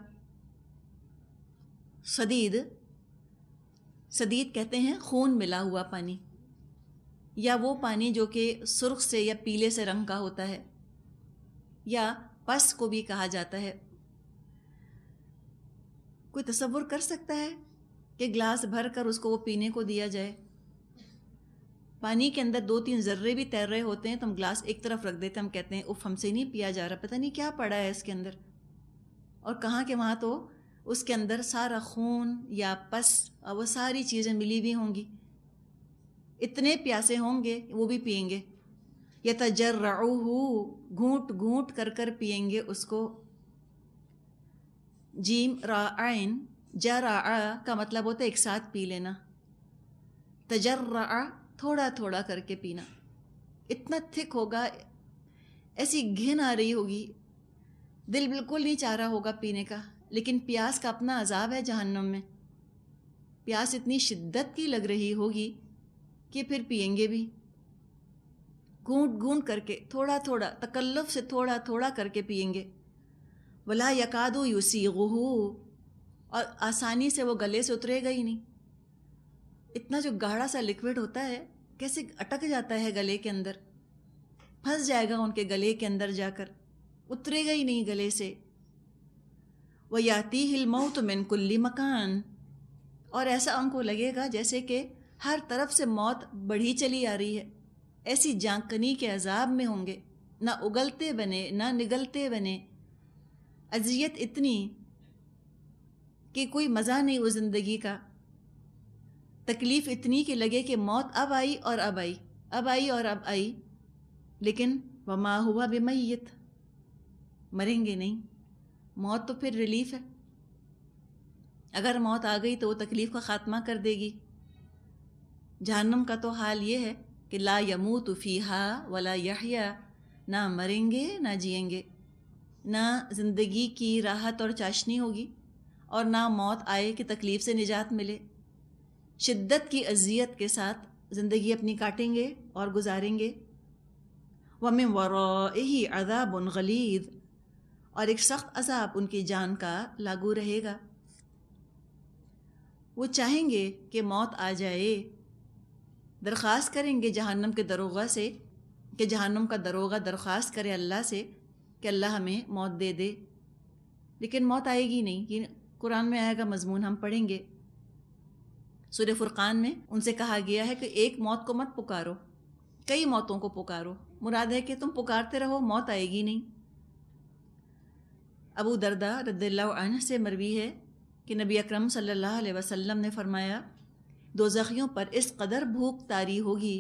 सदीद सदीद कहते हैं खून मिला हुआ पानी या वो पानी जो कि सुर्ख से या पीले से रंग का होता है या पस को भी कहा जाता है कोई तस्वुर कर सकता है कि ग्लास भर कर उसको वो पीने को दिया जाए पानी के अंदर दो तीन जर्रे भी तैर रहे होते हैं तो हम ग्लास एक तरफ रख देते हैं हम कहते हैं उफ हमसे नहीं पिया जा रहा पता नहीं क्या पड़ा है इसके अंदर और कहाँ के वहाँ तो उसके अंदर सारा खून या पस वो सारी चीज़ें मिली हुई होंगी इतने प्यासे होंगे वो भी पियेंगे या तजर्राहू घूट घूट कर कर पियेंगे उसको जीम जर जरा का मतलब होता है एक साथ पी लेना तजर्रा थोड़ा थोड़ा करके पीना इतना थिक होगा ऐसी घिन आ रही होगी दिल बिल्कुल नहीं चाह रहा होगा पीने का लेकिन प्यास का अपना अजाब है जहन्नम में प्यास इतनी शिद्दत की लग रही होगी कि फिर पियेंगे भी घूट घूट करके थोड़ा थोड़ा तकल्लफ से थोड़ा थोड़ा करके पियेंगे वला यकादो यूसी और आसानी से वो गले से उतरेगा ही नहीं इतना जो गाढ़ा सा लिक्विड होता है कैसे अटक जाता है गले के अंदर फंस जाएगा उनके गले के अंदर जाकर उतरेगा ही नहीं गले से वह याती मऊ तो मिनकुल्ली कुल्ली मकान और ऐसा उनको लगेगा जैसे कि हर तरफ से मौत बढ़ी चली आ रही है ऐसी जानकनी के अजाब में होंगे ना उगलते बने ना निगलते बने अजियत इतनी कि कोई मज़ा नहीं उस ज़िंदगी का तकलीफ़ इतनी कि लगे कि मौत अब आई और अब आई अब आई और अब आई लेकिन वमा हुआ बेमैत मरेंगे नहीं मौत तो फिर रिलीफ है अगर मौत आ गई तो वो तकलीफ़ का ख़ात्मा कर देगी जहनम का तो हाल ये है कि ला यमू तफ़ीहा वला यहिया ना मरेंगे ना जिएंगे ना ज़िंदगी की राहत और चाशनी होगी और ना मौत आए कि तकलीफ़ से निजात मिले शिद्दत की अजियत के साथ ज़िंदगी अपनी काटेंगे और गुजारेंगे वम वरा ही अदाबन गलीद और एक सख्त अजाब उनकी जान का लागू रहेगा वो चाहेंगे कि मौत आ जाए दरख्वास्त करेंगे जहन्नम के दरोगा से कि जहन्नम का दरोगा दरख्वास्त करे अल्लाह से कि अल्लाह हमें मौत दे दे लेकिन मौत आएगी नहीं ये कुरान में आएगा मजमून हम पढ़ेंगे सूर्य फुरकान में उनसे कहा गया है कि एक मौत को मत पुकारो कई मौतों को पुकारो मुराद है कि तुम पुकारते रहो मौत आएगी नहीं अबू दरदा रद्द से मरवी है कि नबी अक्रम सल्ला अलैहि वसल्लम ने फरमाया दो ज़खियों पर इस कदर भूख तारी होगी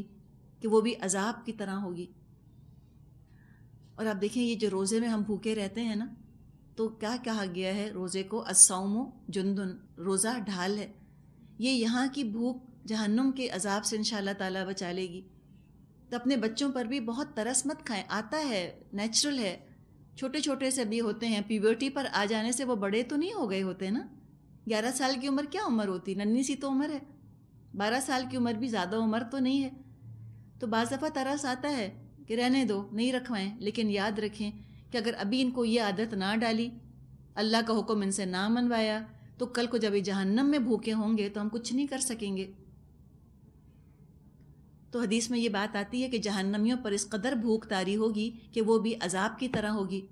कि वो भी अजाब की तरह होगी और आप देखें ये जो रोज़े में हम भूखे रहते हैं ना तो क्या कहा गया है रोज़े को असाउमो जुंदुन रोज़ा ढाल है ये यहाँ की भूख जहन्नुम के अजाब से इन ताला बचा लेगी तो अपने बच्चों पर भी बहुत तरस मत खाएं आता है नेचुरल है छोटे छोटे से भी होते हैं प्यूबर्टी पर आ जाने से वो बड़े तो नहीं हो गए होते ना ग्यारह साल की उम्र क्या उम्र होती नन्ही सी तो उम्र है बारह साल की उम्र भी ज़्यादा उम्र तो नहीं है तो बाफ़ा दफ़ा तरस आता है कि रहने दो नहीं रखवाएं लेकिन याद रखें कि अगर अभी इनको ये आदत ना डाली अल्लाह का हुक्म इनसे ना मनवाया तो कल को जब ये जहन्नम में भूखे होंगे तो हम कुछ नहीं कर सकेंगे तो हदीस में ये बात आती है कि जहन्नमियों पर इस कदर भूख तारी होगी कि वो भी अजाब की तरह होगी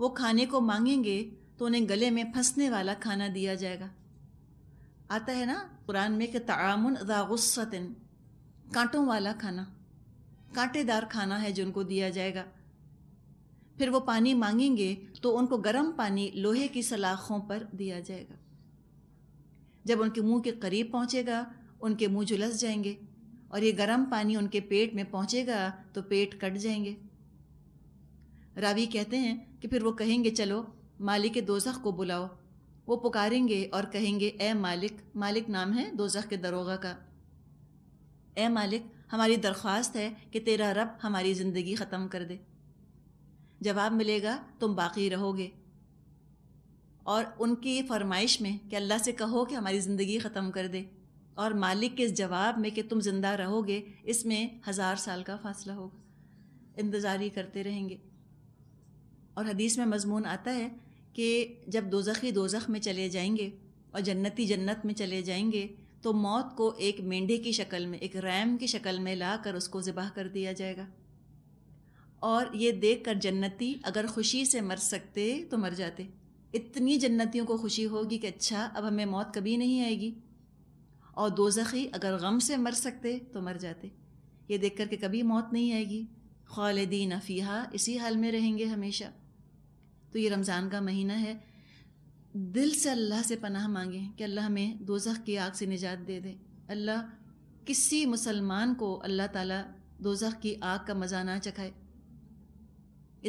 वो खाने को मांगेंगे तो उन्हें गले में फंसने वाला खाना दिया जाएगा आता है ना कुरान में कि तामन दागुस्तिन कांटों वाला खाना कांटेदार खाना है जिनको दिया जाएगा फिर वो पानी मांगेंगे तो उनको गर्म पानी लोहे की सलाखों पर दिया जाएगा जब उनके मुंह के करीब पहुंचेगा उनके मुंह झुलस जाएंगे और ये गर्म पानी उनके पेट में पहुंचेगा तो पेट कट जाएंगे रावी कहते हैं कि फिर वो कहेंगे चलो मालिक दोजख को बुलाओ वो पुकारेंगे और कहेंगे ए मालिक मालिक नाम है दोजख के दरोगा का ए मालिक हमारी दरख्वास्त है कि तेरा रब हमारी ज़िंदगी ख़त्म कर दे जवाब मिलेगा तुम बाकी रहोगे और उनकी फरमाइश में कि अल्लाह से कहो कि हमारी ज़िंदगी ख़त्म कर दे और मालिक के इस जवाब में कि तुम ज़िंदा रहोगे इसमें हज़ार साल का फासला होगा इंतज़ार ही करते रहेंगे और हदीस में मजमून आता है कि जब दोजखी दोजख में चले जाएंगे और जन्नती जन्नत में चले जाएंगे तो मौत को एक मेंढे की शक्ल में एक रैम की शक्ल में ला कर उसको ज़िबाह कर दिया जाएगा और ये देख कर जन्नती अगर खुशी से मर सकते तो मर जाते इतनी जन्नतियों को खुशी होगी कि अच्छा अब हमें मौत कभी नहीं आएगी और दो ज़खी अगर गम से मर सकते तो मर जाते ये देख कर के कभी मौत नहीं आएगी खालदीन अफ़ीहा इसी हाल में रहेंगे हमेशा तो ये रमज़ान का महीना है दिल से अल्लाह से पनाह मांगे कि अल्लाह हमें दोजख की आग से निजात दे दे अल्लाह किसी मुसलमान को अल्लाह ताला दोजख की आग का मज़ा ना चखाए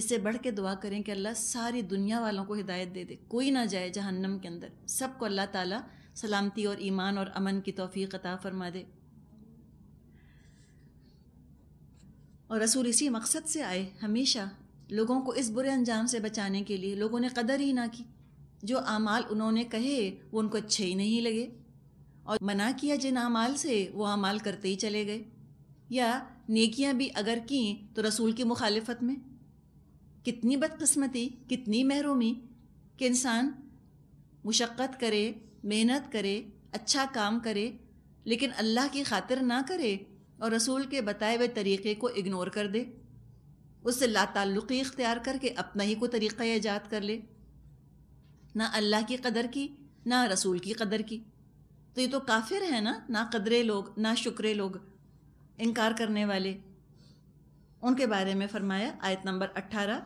इससे बढ़ के दुआ करें कि अल्लाह सारी दुनिया वालों को हिदायत दे दे कोई ना जाए जहन्नम के अंदर सबको अल्लाह ताला सलामती और ईमान और अमन की तोफ़ी अता फरमा दे और रसूल इसी मकसद से आए हमेशा लोगों को इस बुरे अंजाम से बचाने के लिए लोगों ने कदर ही ना की जो आमाल उन्होंने कहे वो उनको अच्छे ही नहीं लगे और मना किया जिन आमाल से वो आमाल करते ही चले गए या नेकियां भी अगर कि तो रसूल की मुखालफत में कितनी बदकस्मती कितनी महरूमी कि इंसान मुशक्क़त करे मेहनत करे अच्छा काम करे लेकिन अल्लाह की खातिर ना करे और रसूल के बताए हुए तरीक़े को इग्नोर कर दे उससे लाताल्लुक़ी इख्तियार करके अपना ही को तरीक़ा ईजाद कर ले ना अल्लाह की कदर की ना रसूल की कदर की तो ये तो काफिर है ना ना कदरे लोग ना शुक्रे लोग इनकार करने वाले उनके बारे में फरमाया आयत नंबर अट्ठारह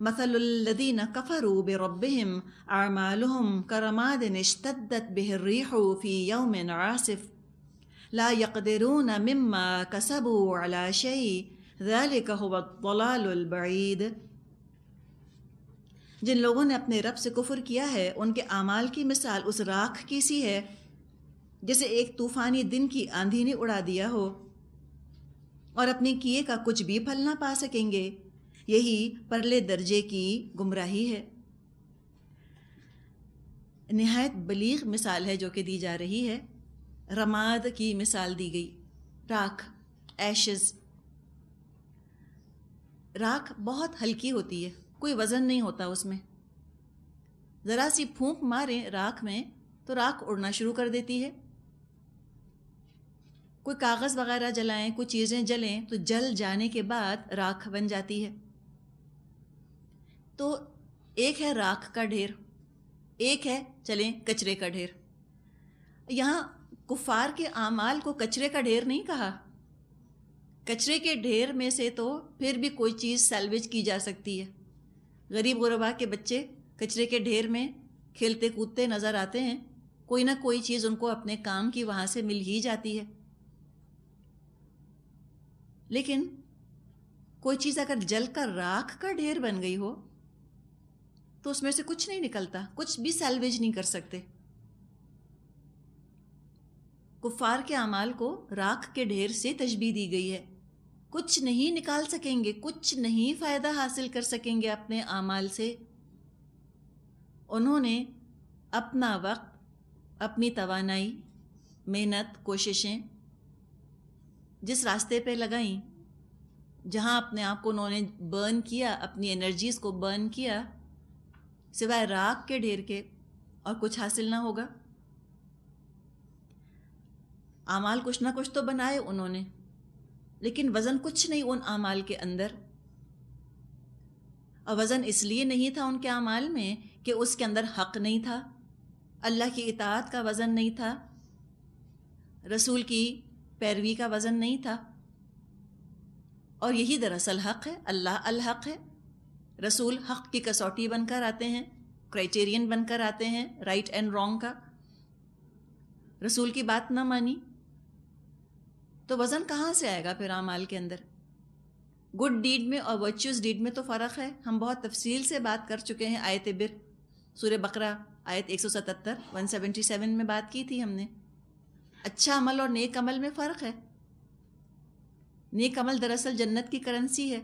مثل الذين كفروا بربهم أعمالهم كرماد اشتدت به الريح في يوم عاصف لا يقدرون مما كسبوا على شيء ذلك هو الضلال البعيد जिन लोगों ने अपने रब से कुफर किया है उनके अमाल की मिसाल उस राख की सी है जैसे एक तूफ़ानी दिन की आंधी ने उड़ा दिया हो और अपने किए का कुछ भी फल ना पा सकेंगे यही परले दर्जे की गुमराही है नहायत बलीग मिसाल है जो कि दी जा रही है रमाद की मिसाल दी गई राख एशेस राख बहुत हल्की होती है कोई वज़न नहीं होता उसमें ज़रा सी फूंक मारें राख में तो राख उड़ना शुरू कर देती है कोई कागज़ वगैरह जलाएं कोई चीज़ें जलें तो जल जाने के बाद राख बन जाती है तो एक है राख का ढेर एक है चलें कचरे का ढेर यहाँ कुफार के आमाल को कचरे का ढेर नहीं कहा कचरे के ढेर में से तो फिर भी कोई चीज़ सैलवेज की जा सकती है गरीब गुरबा के बच्चे कचरे के ढेर में खेलते कूदते नज़र आते हैं कोई ना कोई चीज़ उनको अपने काम की वहाँ से मिल ही जाती है लेकिन कोई चीज़ अगर जल कर राख का ढेर बन गई हो तो उसमें से कुछ नहीं निकलता कुछ भी सैलवेज नहीं कर सकते कुफार के अमाल को राख के ढेर से तजबी दी गई है कुछ नहीं निकाल सकेंगे कुछ नहीं फ़ायदा हासिल कर सकेंगे अपने अमाल से उन्होंने अपना वक्त अपनी तवानाई मेहनत कोशिशें जिस रास्ते पे लगाई जहाँ अपने आप को उन्होंने बर्न किया अपनी एनर्जीज़ को बर्न किया सिवाय राग के ढेर के और कुछ हासिल ना होगा आमाल कुछ ना कुछ तो बनाए उन्होंने लेकिन वज़न कुछ नहीं उन आमाल के अंदर और वज़न इसलिए नहीं था उनके आमाल में कि उसके अंदर हक नहीं था अल्लाह की इतात का वज़न नहीं था रसूल की पैरवी का वज़न नहीं था और यही दरअसल हक है अल्लाह अल हक है रसूल हक़ की कसौटी बनकर आते हैं क्राइटेरियन बनकर आते हैं राइट एंड रॉन्ग का रसूल की बात ना मानी तो वज़न कहाँ से आएगा फिर आमाल के अंदर गुड डीड में और वर्चुअस डीड में तो फ़र्क है हम बहुत तफसील से बात कर चुके हैं आयत बिर सूर्य बकरा आयत 177 177 में बात की थी हमने अच्छा अमल और नेक अमल में फ़र्क है नेक अमल दरअसल जन्नत की करेंसी है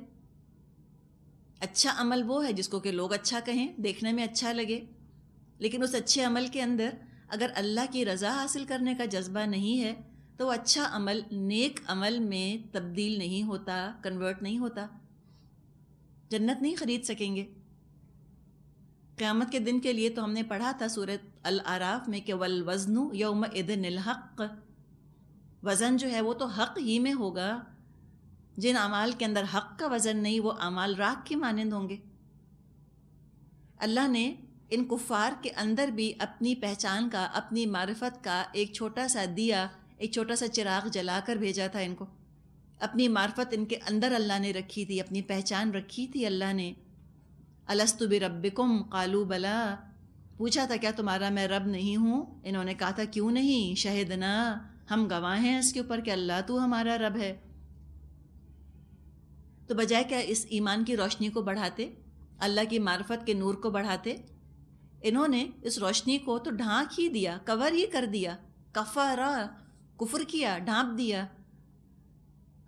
अच्छा अमल वो है जिसको कि लोग अच्छा कहें देखने में अच्छा लगे लेकिन उस अच्छे अमल के अंदर अगर अल्लाह की रज़ा हासिल करने का जज्बा नहीं है तो अच्छा अमल नेक अमल में तब्दील नहीं होता कन्वर्ट नहीं होता जन्नत नहीं ख़रीद सकेंगे क़्यामत के दिन के लिए तो हमने पढ़ा था सूरत अल आराफ में कि वल वज़नु यौम इद हक़ वज़न जो है वो तो हक़ ही में होगा जिन अमाल के अंदर हक़ का वज़न नहीं वो अमाल राख के मानंद होंगे अल्लाह ने इन कुफ़ार के अंदर भी अपनी पहचान का अपनी मारफत का एक छोटा सा दिया एक छोटा सा चिराग जला कर भेजा था इनको अपनी मार्फत इनके अंदर अल्लाह ने रखी थी अपनी पहचान रखी थी अल्लाह ने अलस्तु रब्बिकुम कालू बला पूछा था क्या तुम्हारा मैं रब नहीं हूँ इन्होंने कहा था क्यों नहीं शहदना हम गवाह हैं इसके ऊपर कि अल्लाह तो हमारा रब है तो बजाय क्या इस ईमान की रोशनी को बढ़ाते अल्लाह की मार्फत के नूर को बढ़ाते इन्होंने इस रोशनी को तो ढांक ही दिया कवर ही कर दिया कफरा कुफर किया ढांप दिया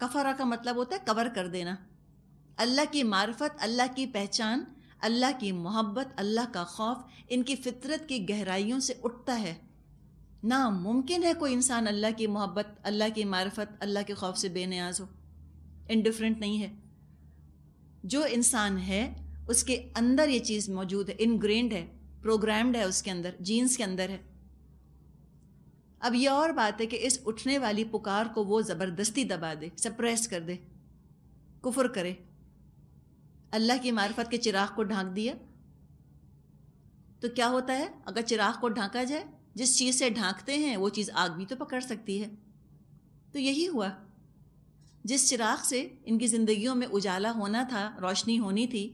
कफरा का मतलब होता है कवर कर देना अल्लाह की मार्फत अल्लाह की पहचान अल्लाह की मोहब्बत अल्लाह का खौफ इनकी फितरत की गहराइयों से उठता है ना मुमकिन है कोई इंसान अल्लाह की मोहब्बत अल्लाह की मार्फत अल्लाह के खौफ से बेनियाज हो इनडिफरेंट नहीं है जो इंसान है उसके अंदर ये चीज़ मौजूद है इनग्रेंड है प्रोग्राम्ड है उसके अंदर जीन्स के अंदर है अब यह और बात है कि इस उठने वाली पुकार को वो ज़बरदस्ती दबा दे सप्रेस कर दे कुफर करे अल्लाह की मार्फत के चिराग को ढांक दिया तो क्या होता है अगर चिराग को ढांका जाए जिस चीज़ से ढांकते हैं वो चीज़ आग भी तो पकड़ सकती है तो यही हुआ जिस चिराग से इनकी ज़िंदगियों में उजाला होना था रोशनी होनी थी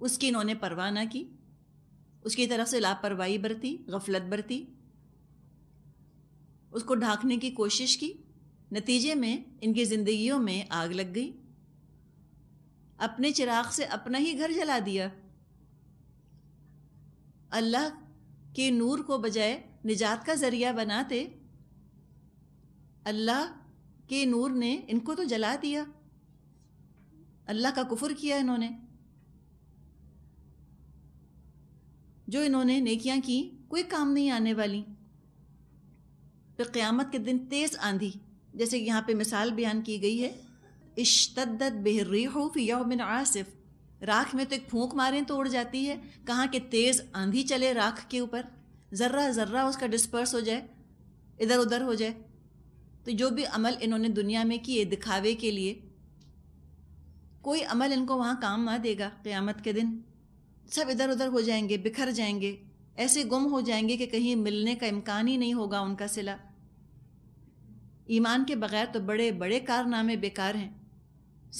उसकी इन्होंने परवाह ना की उसकी तरफ से लापरवाही बरती गफलत बरती उसको ढांकने की कोशिश की नतीजे में इनकी ज़िंदगियों में आग लग गई अपने चिराग से अपना ही घर जला दिया अल्लाह के नूर को बजाय निजात का ज़रिया बनाते अल्लाह कि नूर ने इनको तो जला दिया अल्लाह का कुफर किया इन्होंने जो इन्होंने नेकियां की कोई काम नहीं आने वाली फिर क़्यामत के दिन तेज़ आंधी जैसे यहाँ पे मिसाल बयान की गई है इश्तदत बेहरी हो फी यौमिन आसिफ राख में तो एक फूंक मारें तो उड़ जाती है कहाँ के तेज़ आंधी चले राख के ऊपर ज़र्रा ज़र्रा उसका डिस्पर्स हो जाए इधर उधर हो जाए तो जो भी अमल इन्होंने दुनिया में किए दिखावे के लिए कोई अमल इनको वहाँ काम ना देगा क़्यामत के दिन सब इधर उधर हो जाएंगे बिखर जाएंगे ऐसे गुम हो जाएंगे कि कहीं मिलने का इम्कान ही नहीं होगा उनका सिला ईमान के बगैर तो बड़े बड़े कारनामे बेकार हैं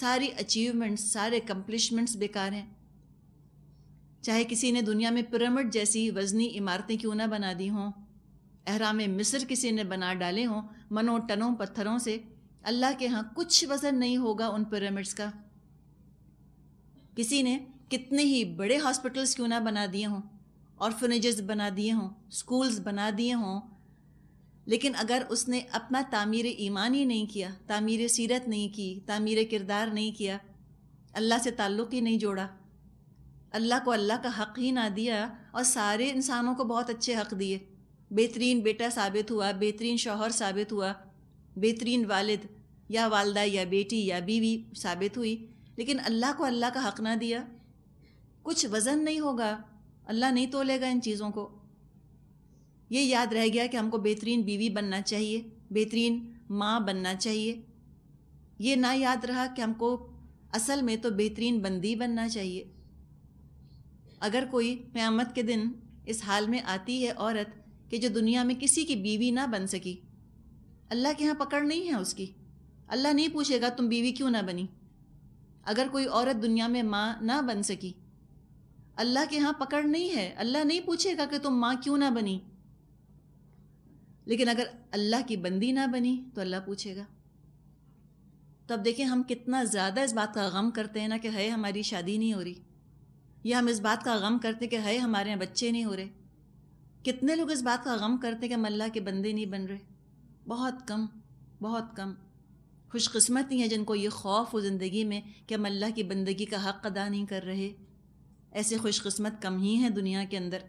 सारी अचीवमेंट्स सारे अकम्पलिशमेंट्स बेकार हैं चाहे किसी ने दुनिया में पिरामिड जैसी वजनी इमारतें क्यों ना बना दी हों अहराम मिस्र किसी ने बना डाले हों मनो टनों पत्थरों से अल्लाह के यहाँ कुछ वज़न नहीं होगा उन पिरामिड्स का किसी ने कितने ही बड़े हॉस्पिटल्स क्यों ना बना दिए हों ऑर्फनेजेस बना दिए हों स्कूल्स बना दिए हों लेकिन अगर उसने अपना तामीर ईमान ही नहीं किया तामीर सीरत नहीं की तामीर किरदार नहीं किया अल्लाह से ताल्लुक़ ही नहीं जोड़ा अल्लाह को अल्लाह का हक़ ही ना दिया और सारे इंसानों को बहुत अच्छे हक़ दिए बेहतरीन बेटा साबित हुआ बेहतरीन शोहर साबित हुआ बेहतरीन वालिद या वालदा या बेटी या बीवी साबित हुई लेकिन अल्लाह को अल्लाह का हक ना दिया कुछ वज़न नहीं होगा अल्लाह नहीं तोलेगा इन चीज़ों को ये याद रह गया कि हमको बेहतरीन बीवी बनना चाहिए बेहतरीन माँ बनना चाहिए ये ना याद रहा कि हमको असल में तो बेहतरीन बंदी बनना चाहिए अगर कोई क़्यामत के दिन इस हाल में आती है औरत कि जो दुनिया में किसी की बीवी ना बन सकी अल्लाह के यहाँ पकड़ नहीं है उसकी अल्लाह नहीं पूछेगा तुम बीवी क्यों ना बनी अगर कोई औरत दुनिया में माँ ना बन सकी अल्लाह के यहाँ पकड़ नहीं है अल्लाह नहीं पूछेगा कि तुम माँ क्यों ना बनी लेकिन अगर अल्लाह की बंदी ना बनी तो अल्लाह पूछेगा तो अब देखें हम कितना ज़्यादा इस बात का गम करते हैं ना कि है हमारी शादी नहीं हो रही या हम इस बात का गम करते हैं कि है हमारे यहाँ बच्चे नहीं हो रहे कितने लोग इस बात का गम करते कि हम अल्लाह के बंदे नहीं बन रहे बहुत कम बहुत कम खुशकस्मत हैं जिनको ये खौफ हो ज़िंदगी में कि हम अल्लाह की बंदगी का हक़ अदा नहीं कर रहे ऐसे खुशकस्मत कम ही हैं दुनिया के अंदर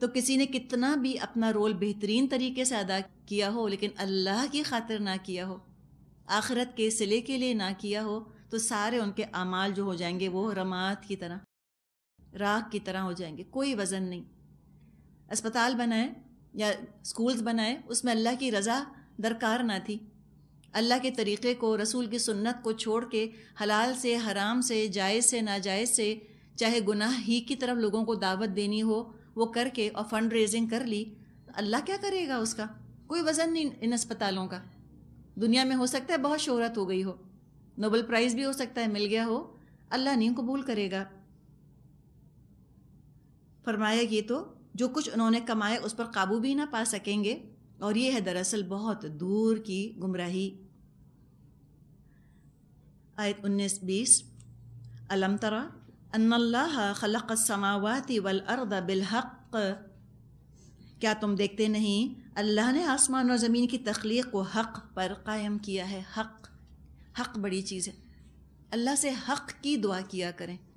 तो किसी ने कितना भी अपना रोल बेहतरीन तरीके से अदा किया हो लेकिन अल्लाह की खातिर ना किया हो आखरत के सिले के लिए ना किया हो तो सारे उनके अमाल जो हो जाएंगे वो रमात की तरह राख की तरह हो जाएंगे कोई वज़न नहीं अस्पताल बनाए या स्कूल्स बनाए उसमें अल्लाह की रज़ा दरकार ना थी अल्लाह के तरीक़े को रसूल की सुन्नत को छोड़ के हलाल से हराम से जायज़ से नाजायज़ से चाहे गुनाह ही की तरफ लोगों को दावत देनी हो वो करके और फंड रेजिंग कर ली तो अल्लाह क्या करेगा उसका कोई वज़न नहीं इन अस्पतालों का दुनिया में हो सकता है बहुत शोहरत हो गई हो नोबल प्राइज़ भी हो सकता है मिल गया हो अल्लाह नहीं कबूल करेगा फरमाया ये तो जो कुछ उन्होंने कमाए उस पर काबू भी ना पा सकेंगे और ये है दरअसल बहुत दूर की गुमराही आयत उन्नीस बीस अलम तरा अन्ल्ला खलक समावती वल अर्द बिलहक क्या तुम देखते नहीं अल्लाह ने आसमान और ज़मीन की तख्लीक को हक़ पर कायम किया है हक़ हक़ बड़ी चीज़ है अल्लाह से हक़ की दुआ किया करें